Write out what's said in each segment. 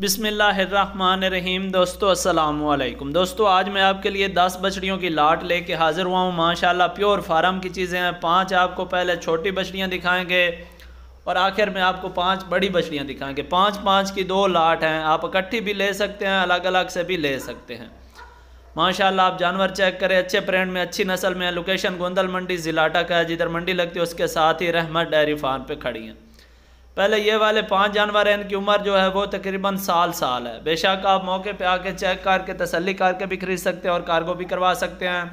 बिसमीम दोस्तों असलकुम दोस्तों आज मैं आपके लिए दस बछड़ियों की लाट लेके हाज़िर हुआ हूँ माशाल्लाह प्योर फार्म की चीज़ें हैं पांच आपको पहले छोटी बछड़ियाँ दिखाएंगे और आखिर में आपको पांच बड़ी बछड़ियाँ दिखाएंगे पांच पांच की दो लाट हैं आप इकट्ठी भी ले सकते हैं अलग अलग से भी ले सकते हैं माशाल्लाह आप जानवर चेक करें अच्छे ब्रांड में अच्छी नस्ल में लोकेशन गोंदल मंडी जिलाटा का है जिधर मंडी लगती है उसके साथ ही रहमत डेयरी फार्म पर खड़ी हैं पहले ये वाले पांच जानवर हैं इनकी उम्र जो है वो तकरीबन साल साल है बेशक आप मौके पे आके चेक करके तसल्ली करके भी खरीद सकते हैं और कार्गो भी करवा सकते हैं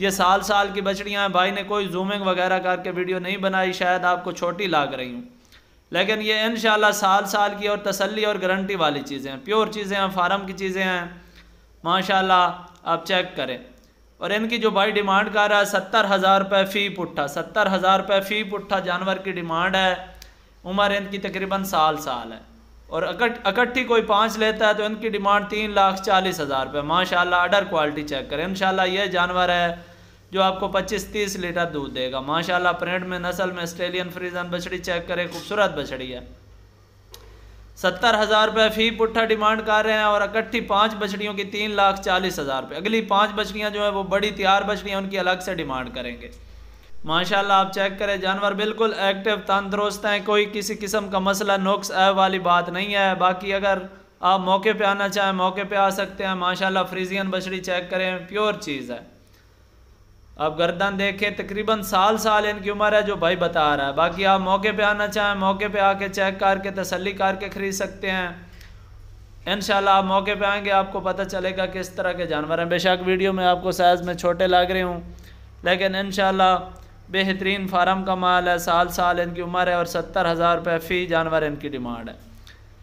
ये साल साल की बछड़ियाँ हैं भाई ने कोई जूमिंग वगैरह करके वीडियो नहीं बनाई शायद आपको छोटी लाग रही हूँ लेकिन ये इन साल साल की और तसली और गारंटी वाली चीज़ें हैं प्योर चीज़ें हैं फार्म की चीज़ें हैं माशाला आप चेक करें और इनकी जो भाई डिमांड कर रहा है सत्तर हज़ार रुपये फ़ी पुट्ठा सत्तर हज़ार रुपये फ़ी पुट्ठा जानवर की डिमांड है उम्र इनकी तकरीबन साल साल है और इकट्ठी कोई पाँच लेता है तो इनकी डिमांड तीन लाख चालीस हज़ार रुपये माशा अडर क्वालिटी चेक करें इन यह जानवर है जो आपको पच्चीस तीस लीटर दूध देगा माशा प्रिंट में नस्ल में ऑस्ट्रेलियन फ्रीजन बछड़ी चेक करें खूबसूरत बछड़ी है सत्तर हज़ार रुपये फ़ी पुट्ठा डिमांड कर रहे हैं और इकट्ठी पाँच बछड़ियों की तीन लाख चालीस हज़ार रुपये अगली पाँच बछड़ियाँ जो है वो बड़ी तैयार बछड़ियाँ उनकी अलग से डिमांड करेंगे माशाल्लाह आप चेक करें जानवर बिल्कुल एक्टिव तंदरुस्त हैं कोई किसी किस्म का मसला नुक्स ऐब वाली बात नहीं है बाकी अगर आप मौके पे आना चाहें मौके पे आ सकते हैं माशाल्लाह फ्रीजियन बछड़ी चेक करें प्योर चीज़ है आप गर्दन देखें तकरीबन साल साल इनकी उम्र है जो भाई बता रहा है बाकी आप मौके पर आना चाहें मौके पर आके चेक करके तसली करके ख़रीद सकते हैं इन आप मौके पे आएंगे आपको पता चलेगा किस तरह के जानवर हैं बेशक वीडियो में आपको साइज़ में छोटे लग रहे हूँ लेकिन इन बेहतरीन फार्म का माल है साल साल इनकी उम्र है और सत्तर हज़ार रुपये फ़ी जानवर इनकी डिमांड है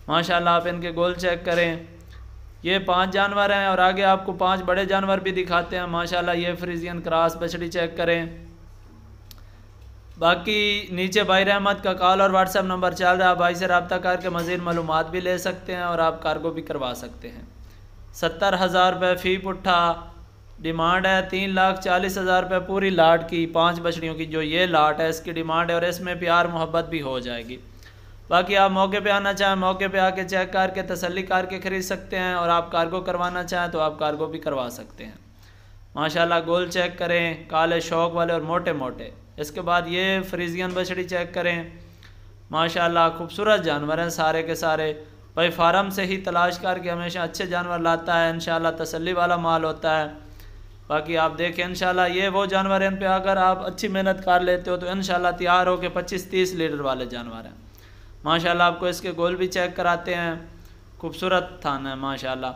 माशाल्लाह आप इनके गोल चेक करें ये पांच जानवर हैं और आगे आपको पांच बड़े जानवर भी दिखाते हैं माशाल्लाह ये फ्रीजियन क्रास बछड़ी चेक करें बाकी नीचे भाई अहमद का कॉल और व्हाट्सएप नंबर चल रहा है भाई से रबता करके मज़ीद मालूम भी ले सकते हैं और आप कार्गो भी करवा सकते हैं सत्तर हज़ार रुपये फ़ी पुट्ठा डिमांड है तीन लाख चालीस हज़ार रुपये पूरी लाट की पांच बछड़ियों की जो ये लाट है इसकी डिमांड है और इसमें प्यार मोहब्बत भी हो जाएगी बाकी आप मौके पे आना चाहें मौके पे आके चेक करके तसली करके ख़रीद सकते हैं और आप कार्गो करवाना चाहें तो आप कार्गो भी करवा सकते हैं माशाल्लाह गोल चेक करें काले शौक वाले और मोटे मोटे इसके बाद ये फ्रीजियन बछड़ी चेक करें माशाल्लाह खूबसूरत जानवर हैं सारे के सारे भाई फार्म से ही तलाश करके हमेशा अच्छे जानवर लाता है इन तसली वाला माल होता है बाकी आप देखें इन ये वो जानवर हैं इन पर अगर आप अच्छी मेहनत कर लेते हो तो इन तैयार हो के पच्चीस तीस लीटर वाले जानवर हैं माशाला आपको इसके गोल भी चेक कराते हैं खूबसूरत थान है माशाला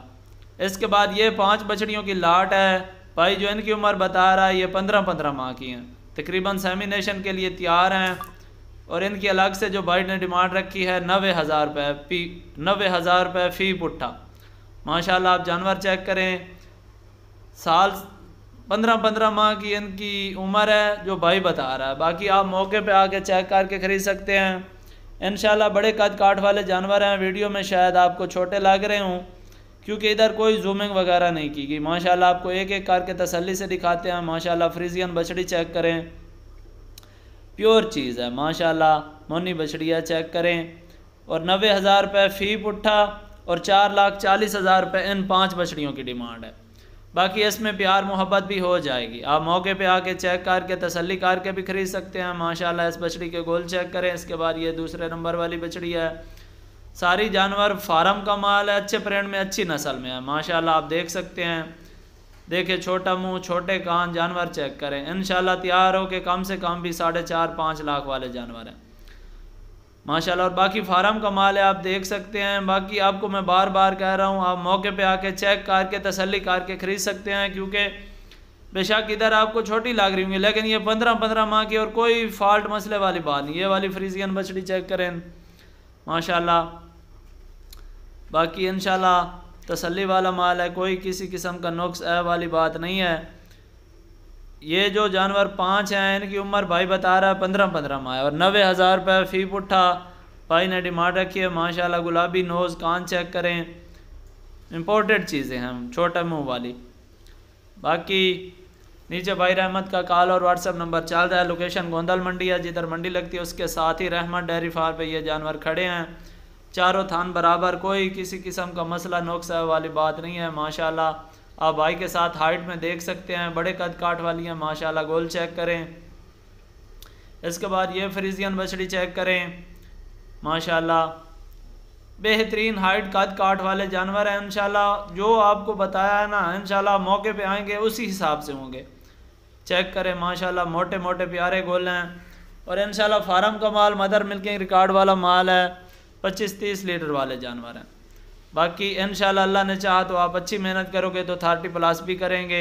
इसके बाद ये पाँच बछड़ियों की लाट है भाई जो इनकी उम्र बता रहा है ये पंद्रह पंद्रह माह की हैं तकरीबन सेमिनेशन के लिए तैयार हैं और इनकी अलग से जो भाई ने डिमांड रखी है नबे हज़ार रुपये फी नबे हज़ार रुपये फ़ी पुट्ठा माशाला आप जानवर चेक करें साल पंद्रह पंद्रह माह की इनकी उम्र है जो भाई बता रहा है बाकी आप मौके पे आके चेक करके ख़रीद सकते हैं इन बड़े कद काट वाले जानवर हैं वीडियो में शायद आपको छोटे लग रहे हों क्योंकि इधर कोई जूमिंग वगैरह नहीं की गई माशाल्लाह आपको एक एक करके तसल्ली से दिखाते हैं माशाल्लाह फ्रीजियन बछड़ी चेक करें प्योर चीज़ है माशाल्लाह मोनी बछड़िया चेक करें और नबे हज़ार रुपये फ़ी पुट्ठा और चार लाख चालीस हज़ार रुपये इन पाँच बछड़ियों की डिमांड है बाकी इसमें प्यार मोहब्बत भी हो जाएगी आप मौके पे आके चेक करके तसल्ली करके भी ख़रीद सकते हैं माशाल्लाह इस बछड़ी के गोल चेक करें इसके बाद ये दूसरे नंबर वाली बछड़ी है सारी जानवर फार्म का माल है अच्छे ब्रांड में अच्छी नस्ल में है माशाल्लाह आप देख सकते हैं देखिए छोटा मुंह छोटे कान जानवर चेक करें इन तैयार हो के कम से कम भी साढ़े चार पाँच लाख वाले जानवर हैं माशाल्लाह और बाकी फार्म का माल है आप देख सकते हैं बाकी आपको मैं बार बार कह रहा हूँ आप मौके पे आके चेक करके तसली करके ख़रीद सकते हैं क्योंकि बेशक इधर आपको छोटी लाग रही होंगी लेकिन ये पंद्रह पंद्रह माह की और कोई फॉल्ट मसले वाली बात नहीं ये वाली फ्रीजियन बछड़ी चेक करें माशाला बाकी इन तसल्ली वाला माल है कोई किसी किस्म का नुक्स वाली बात नहीं है ये जो जानवर पाँच हैं इनकी उम्र भाई बता रहा है पंद्रह पंद्रह माह और नबे हज़ार रुपये फ़ी पुट्ठा भाई ने डिमांड रखी है माशाल्लाह गुलाबी नोज़ कान चेक करें इम्पोर्टेड चीज़ें हैं छोटा मुंह वाली बाकी नीचे भाई रहमत का कॉल और व्हाट्सअप नंबर चल रहा है लोकेशन गोंदल मंडी है जिधर मंडी लगती है उसके साथ ही रहमत डेयरी फार्म पे ये जानवर खड़े हैं चारों थान बराबर कोई किसी किस्म का मसला नुकसा वाली बात नहीं है माशाल्लाह आप भाई के साथ हाइट में देख सकते हैं बड़े कद काट वाली हैं माशाल्लाह गोल चेक करें इसके बाद ये फ्रीजियन बछड़ी चेक करें माशाल्लाह बेहतरीन हाइट कद काट वाले जानवर हैं इंशाल्लाह जो आपको बताया है ना इंशाल्लाह मौके पे आएंगे उसी हिसाब से होंगे चेक करें माशाल्लाह मोटे मोटे प्यारे गोल हैं और इंशाल्लाह फार्म का माल मदर मिल्किंग रिकॉर्ड वाला माल है पच्चीस तीस लीटर वाले जानवर हैं बाकी इन अल्लाह ने चाहा तो आप अच्छी मेहनत करोगे तो थर्टी प्लस भी करेंगे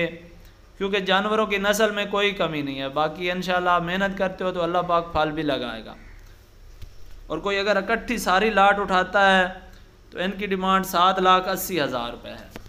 क्योंकि जानवरों की नस्ल में कोई कमी नहीं है बाकी इन आप मेहनत करते हो तो अल्लाह पाक फल भी लगाएगा और कोई अगर इकट्ठी सारी लाट उठाता है तो इनकी डिमांड सात लाख अस्सी हज़ार रुपये है